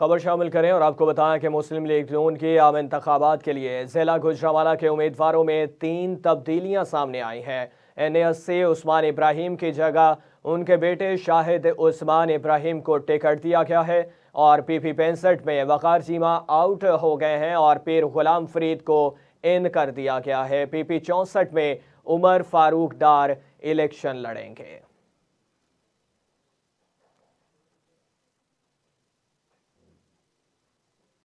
खबर शामिल करें और आपको बताएं कि मुस्लिम लीग नून के आम इंतबात के लिए ज़िला गुजरावाला के उम्मीदवारों में तीन तब्दीलियां सामने आई हैं एन एस से उस्मान इब्राहिम की जगह उनके बेटे शाहिद उस्मान इब्राहिम को टिकट दिया गया है और पी पी पैंसठ में वक़ार जीमा आउट हो गए हैं और पीर गुलाम फरीद को इन कर दिया गया है पी पी चौंसठ में उमर फारूक डार इलेक्शन लड़ेंगे